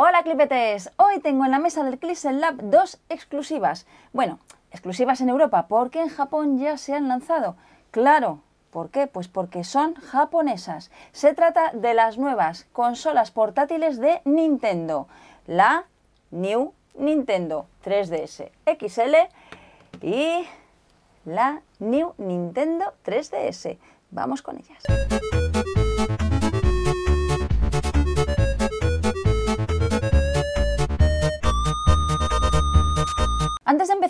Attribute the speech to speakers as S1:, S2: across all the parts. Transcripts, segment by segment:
S1: Hola Clipetes, hoy tengo en la mesa del Clixel Lab dos exclusivas. Bueno, exclusivas en Europa, porque en Japón ya se han lanzado. Claro, ¿por qué? Pues porque son japonesas. Se trata de las nuevas consolas portátiles de Nintendo, la New Nintendo 3DS XL y la New Nintendo 3DS. Vamos con ellas.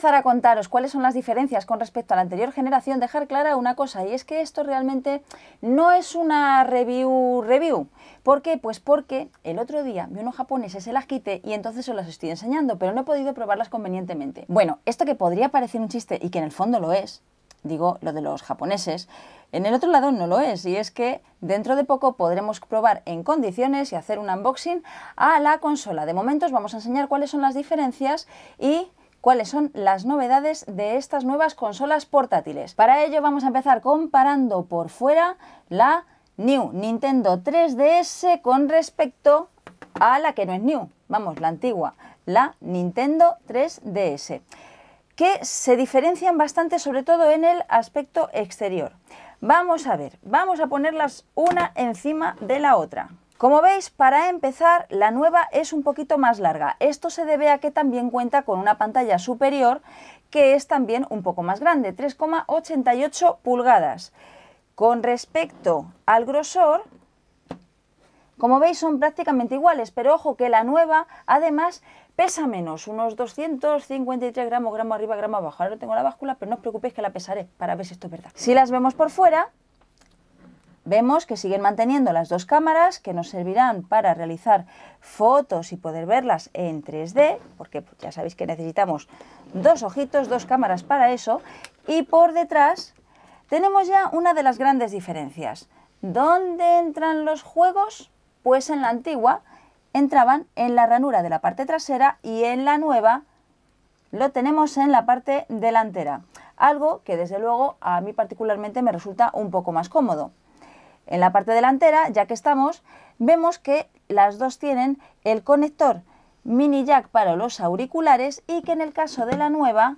S1: a contaros cuáles son las diferencias con respecto a la anterior generación, dejar clara una cosa, y es que esto realmente no es una review review. ¿Por qué? Pues porque el otro día vi unos japoneses, se las quité y entonces os las estoy enseñando, pero no he podido probarlas convenientemente. Bueno, esto que podría parecer un chiste y que en el fondo lo es, digo lo de los japoneses, en el otro lado no lo es, y es que dentro de poco podremos probar en condiciones y hacer un unboxing a la consola. De momento os vamos a enseñar cuáles son las diferencias y cuáles son las novedades de estas nuevas consolas portátiles. Para ello vamos a empezar comparando por fuera la New Nintendo 3DS con respecto a la que no es New, vamos, la antigua, la Nintendo 3DS, que se diferencian bastante sobre todo en el aspecto exterior. Vamos a ver, vamos a ponerlas una encima de la otra. Como veis, para empezar, la nueva es un poquito más larga. Esto se debe a que también cuenta con una pantalla superior que es también un poco más grande, 3,88 pulgadas. Con respecto al grosor, como veis son prácticamente iguales, pero ojo que la nueva además pesa menos, unos 253 gramos, gramo arriba, gramo abajo. Ahora no tengo la báscula, pero no os preocupéis que la pesaré para ver si esto es verdad. Si las vemos por fuera, Vemos que siguen manteniendo las dos cámaras que nos servirán para realizar fotos y poder verlas en 3D, porque ya sabéis que necesitamos dos ojitos, dos cámaras para eso. Y por detrás tenemos ya una de las grandes diferencias. ¿Dónde entran los juegos? Pues en la antigua entraban en la ranura de la parte trasera y en la nueva lo tenemos en la parte delantera. Algo que desde luego a mí particularmente me resulta un poco más cómodo. En la parte delantera, ya que estamos, vemos que las dos tienen el conector mini jack para los auriculares y que en el caso de la nueva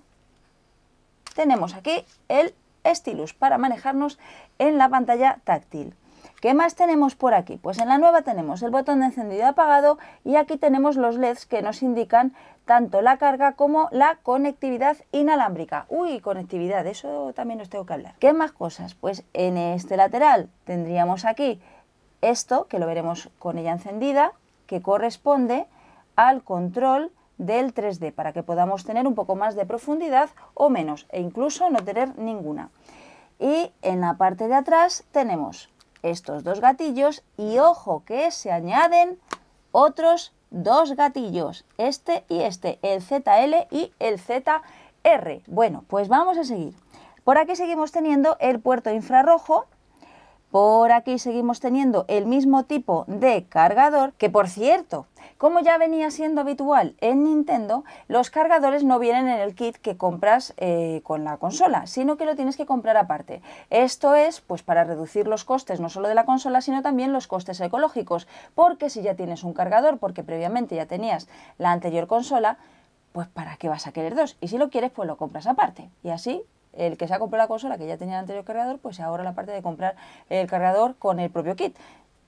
S1: tenemos aquí el stylus para manejarnos en la pantalla táctil. ¿Qué más tenemos por aquí? Pues en la nueva tenemos el botón de encendido apagado y aquí tenemos los LEDs que nos indican tanto la carga como la conectividad inalámbrica. Uy, conectividad, eso también os tengo que hablar. ¿Qué más cosas? Pues en este lateral tendríamos aquí esto, que lo veremos con ella encendida, que corresponde al control del 3D para que podamos tener un poco más de profundidad o menos e incluso no tener ninguna. Y en la parte de atrás tenemos estos dos gatillos y ojo que se añaden otros dos gatillos, este y este, el ZL y el ZR. Bueno, pues vamos a seguir. Por aquí seguimos teniendo el puerto infrarrojo, por aquí seguimos teniendo el mismo tipo de cargador, que por cierto, como ya venía siendo habitual en Nintendo, los cargadores no vienen en el kit que compras eh, con la consola, sino que lo tienes que comprar aparte. Esto es pues para reducir los costes no solo de la consola, sino también los costes ecológicos, porque si ya tienes un cargador, porque previamente ya tenías la anterior consola, pues para qué vas a querer dos. Y si lo quieres, pues lo compras aparte. Y así el que se ha comprado la consola que ya tenía el anterior cargador, pues ahora la parte de comprar el cargador con el propio kit.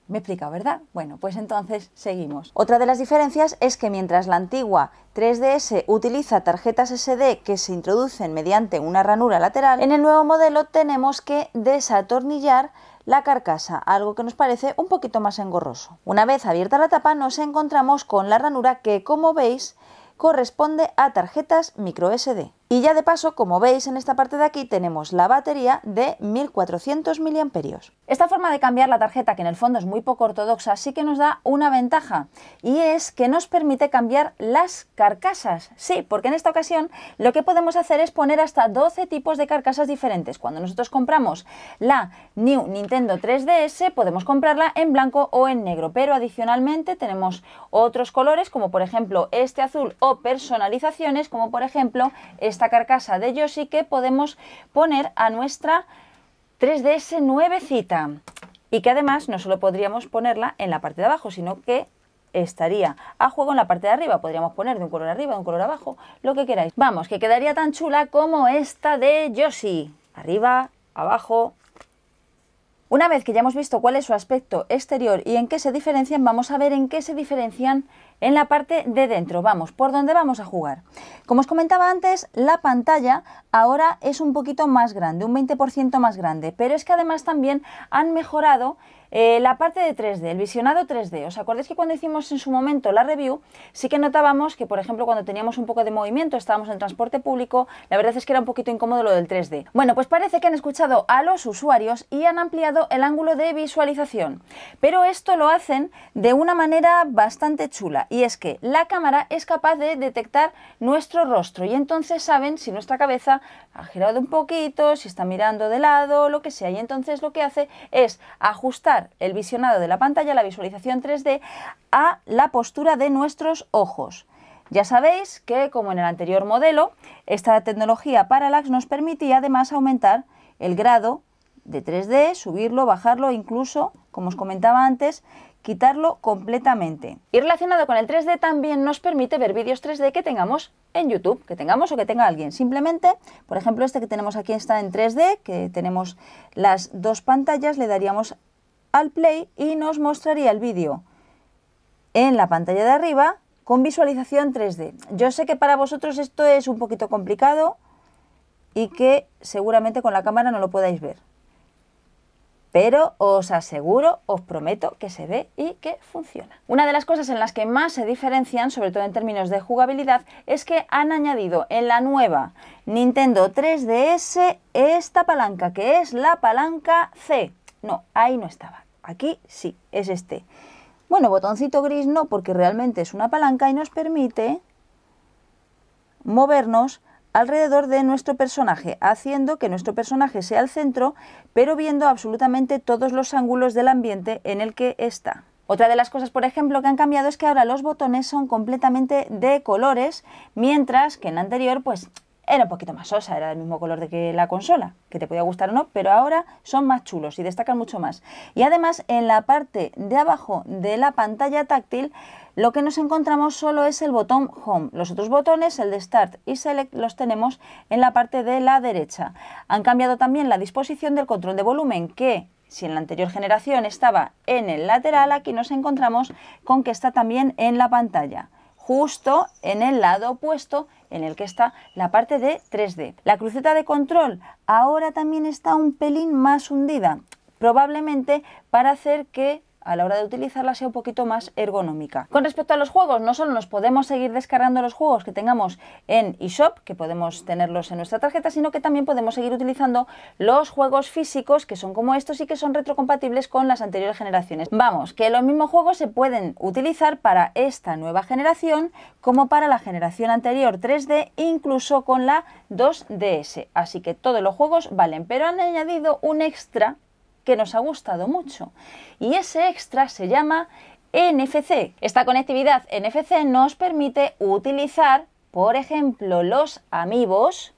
S1: Me explica, ¿verdad? Bueno, pues entonces seguimos. Otra de las diferencias es que mientras la antigua 3DS utiliza tarjetas SD que se introducen mediante una ranura lateral, en el nuevo modelo tenemos que desatornillar la carcasa, algo que nos parece un poquito más engorroso. Una vez abierta la tapa nos encontramos con la ranura que, como veis, corresponde a tarjetas microSD. Y ya de paso, como veis en esta parte de aquí, tenemos la batería de 1400 mAh. Esta forma de cambiar la tarjeta, que en el fondo es muy poco ortodoxa, sí que nos da una ventaja y es que nos permite cambiar las carcasas. Sí, porque en esta ocasión lo que podemos hacer es poner hasta 12 tipos de carcasas diferentes. Cuando nosotros compramos la New Nintendo 3DS, podemos comprarla en blanco o en negro, pero adicionalmente tenemos otros colores, como por ejemplo este azul, o personalizaciones, como por ejemplo esta carcasa de Yoshi que podemos poner a nuestra 3DS nuevecita y que además no solo podríamos ponerla en la parte de abajo, sino que estaría a juego en la parte de arriba. Podríamos poner de un color arriba, de un color abajo, lo que queráis. Vamos, que quedaría tan chula como esta de Yoshi. Arriba, abajo, una vez que ya hemos visto cuál es su aspecto exterior y en qué se diferencian, vamos a ver en qué se diferencian en la parte de dentro, vamos, por dónde vamos a jugar. Como os comentaba antes, la pantalla ahora es un poquito más grande, un 20% más grande, pero es que además también han mejorado eh, la parte de 3D, el visionado 3D. ¿Os acordáis que cuando hicimos en su momento la review, sí que notábamos que, por ejemplo, cuando teníamos un poco de movimiento, estábamos en transporte público, la verdad es que era un poquito incómodo lo del 3D. Bueno, pues parece que han escuchado a los usuarios y han ampliado el ángulo de visualización. Pero esto lo hacen de una manera bastante chula, y es que la cámara es capaz de detectar nuestro rostro y entonces saben si nuestra cabeza ha girado un poquito, si está mirando de lado, lo que sea. Y entonces lo que hace es ajustar el visionado de la pantalla, la visualización 3D, a la postura de nuestros ojos. Ya sabéis que, como en el anterior modelo, esta tecnología Parallax nos permitía además aumentar el grado de 3D, subirlo, bajarlo, incluso, como os comentaba antes, quitarlo completamente. Y relacionado con el 3D también nos permite ver vídeos 3D que tengamos en YouTube, que tengamos o que tenga alguien. Simplemente, por ejemplo, este que tenemos aquí está en 3D, que tenemos las dos pantallas, le daríamos al play y nos mostraría el vídeo en la pantalla de arriba con visualización 3D. Yo sé que para vosotros esto es un poquito complicado y que seguramente con la cámara no lo podáis ver. Pero os aseguro, os prometo que se ve y que funciona. Una de las cosas en las que más se diferencian, sobre todo en términos de jugabilidad, es que han añadido en la nueva Nintendo 3DS esta palanca, que es la palanca C. No, ahí no estaba. Aquí sí, es este. Bueno, botoncito gris no, porque realmente es una palanca y nos permite movernos alrededor de nuestro personaje, haciendo que nuestro personaje sea el centro, pero viendo absolutamente todos los ángulos del ambiente en el que está. Otra de las cosas, por ejemplo, que han cambiado es que ahora los botones son completamente de colores, mientras que en anterior pues era un poquito más sosa, era del mismo color de que la consola, que te podía gustar o no, pero ahora son más chulos y destacan mucho más. Y además en la parte de abajo de la pantalla táctil lo que nos encontramos solo es el botón Home. Los otros botones, el de Start y Select, los tenemos en la parte de la derecha. Han cambiado también la disposición del control de volumen que si en la anterior generación estaba en el lateral, aquí nos encontramos con que está también en la pantalla, justo en el lado opuesto en el que está la parte de 3D. La cruceta de control ahora también está un pelín más hundida, probablemente para hacer que a la hora de utilizarla sea un poquito más ergonómica. Con respecto a los juegos, no solo nos podemos seguir descargando los juegos que tengamos en eShop, que podemos tenerlos en nuestra tarjeta, sino que también podemos seguir utilizando los juegos físicos que son como estos y que son retrocompatibles con las anteriores generaciones. Vamos, que los mismos juegos se pueden utilizar para esta nueva generación como para la generación anterior 3D, incluso con la 2DS. Así que todos los juegos valen, pero han añadido un extra que nos ha gustado mucho. Y ese extra se llama NFC. Esta conectividad NFC nos permite utilizar, por ejemplo, los amigos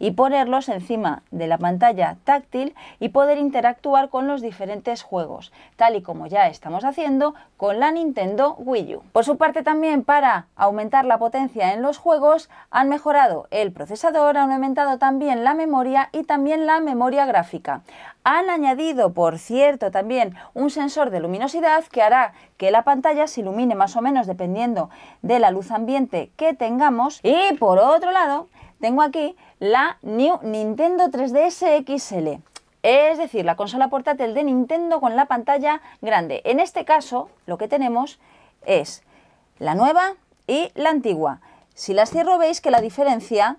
S1: y ponerlos encima de la pantalla táctil y poder interactuar con los diferentes juegos, tal y como ya estamos haciendo con la Nintendo Wii U. Por su parte también para aumentar la potencia en los juegos han mejorado el procesador, han aumentado también la memoria y también la memoria gráfica. Han añadido, por cierto, también un sensor de luminosidad que hará que la pantalla se ilumine más o menos dependiendo de la luz ambiente que tengamos. Y por otro lado, tengo aquí la New Nintendo 3DS XL. Es decir, la consola portátil de Nintendo con la pantalla grande. En este caso, lo que tenemos es la nueva y la antigua. Si las cierro, veis que la diferencia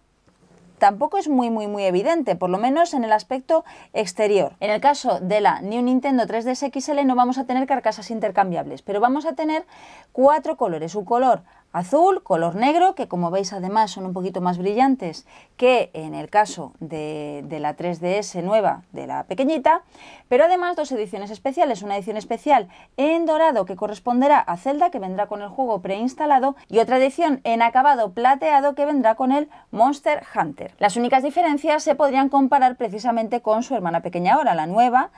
S1: tampoco es muy muy muy evidente, por lo menos en el aspecto exterior. En el caso de la New Nintendo 3DS XL no vamos a tener carcasas intercambiables, pero vamos a tener cuatro colores, un color azul, color negro, que como veis además son un poquito más brillantes que en el caso de, la 3DS nueva, de la pequeñita, pero además dos ediciones especiales, una edición especial en dorado que corresponderá a Zelda, que vendrá con el juego preinstalado, y otra edición en acabado plateado que vendrá con el Monster Hunter. Las únicas diferencias se podrían comparar precisamente con su hermana pequeña ahora, la nueva.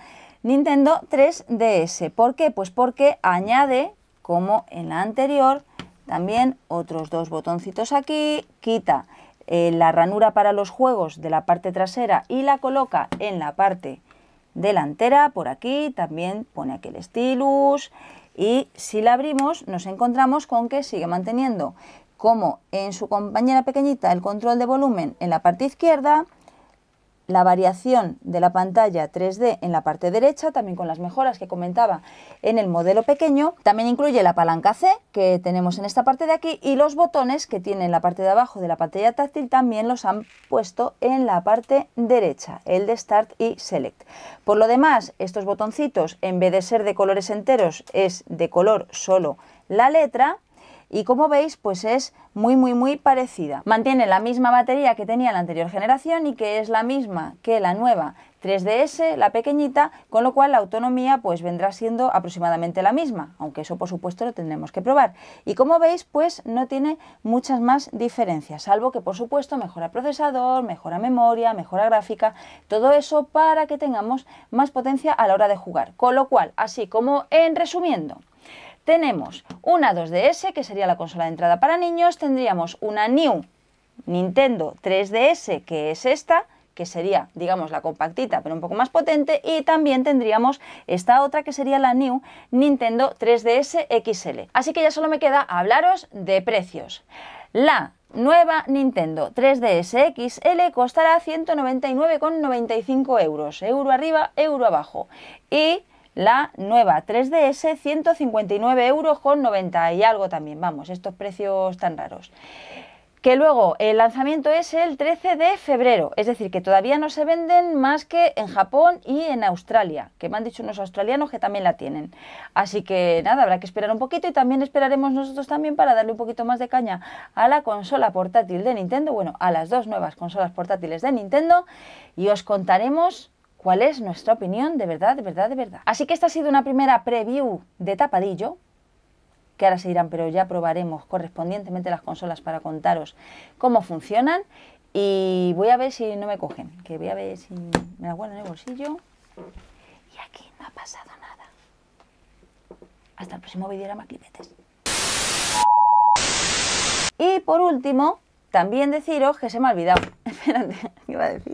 S1: Nintendo 3DS. ¿Por qué? Pues porque añade, como en la anterior, también otros dos botoncitos aquí, quita eh, la ranura para los juegos de la parte trasera y la coloca en la parte delantera, por aquí, también pone aquí el stylus y si la abrimos nos encontramos con que sigue manteniendo como en su compañera pequeñita el control de volumen en la parte izquierda la variación de la pantalla 3D en la parte derecha, también con las mejoras que comentaba en el modelo pequeño. También incluye la palanca C que tenemos en esta parte de aquí y los botones que tiene en la parte de abajo de la pantalla táctil también los han puesto en la parte derecha, el de Start y Select. Por lo demás, estos botoncitos en vez de ser de colores enteros es de color solo la letra y como veis pues es muy muy muy parecida. Mantiene la misma batería que tenía la anterior generación y que es la misma que la nueva 3DS, la pequeñita, con lo cual la autonomía pues vendrá siendo aproximadamente la misma, aunque eso por supuesto lo tendremos que probar. Y como veis pues no tiene muchas más diferencias, salvo que por supuesto mejora procesador, mejora memoria, mejora gráfica, todo eso para que tengamos más potencia a la hora de jugar. Con lo cual, así como en resumiendo, tenemos una 2DS, que sería la consola de entrada para niños, tendríamos una New Nintendo 3DS, que es esta, que sería, digamos, la compactita, pero un poco más potente, y también tendríamos esta otra que sería la New Nintendo 3DS XL. Así que ya solo me queda hablaros de precios. La nueva Nintendo 3DS XL costará 199,95 euros, euro arriba, euro abajo. Y la nueva 3DS 159 euros con 90 y algo también, vamos, estos precios tan raros. Que luego el lanzamiento es el 13 de febrero, es decir, que todavía no se venden más que en Japón y en Australia, que me han dicho unos australianos que también la tienen. Así que nada, habrá que esperar un poquito y también esperaremos nosotros también para darle un poquito más de caña a la consola portátil de Nintendo, bueno, a las dos nuevas consolas portátiles de Nintendo y os contaremos cuál es nuestra opinión de verdad, de verdad, de verdad. Así que esta ha sido una primera preview de tapadillo, que ahora se irán, pero ya probaremos correspondientemente las consolas para contaros cómo funcionan. Y voy a ver si no me cogen, que voy a ver si me la en el bolsillo. Y aquí no ha pasado nada. Hasta el próximo vídeo de Maclipetes. Y por último, también deciros que se me ha olvidado. Espérate, ¿qué iba a decir?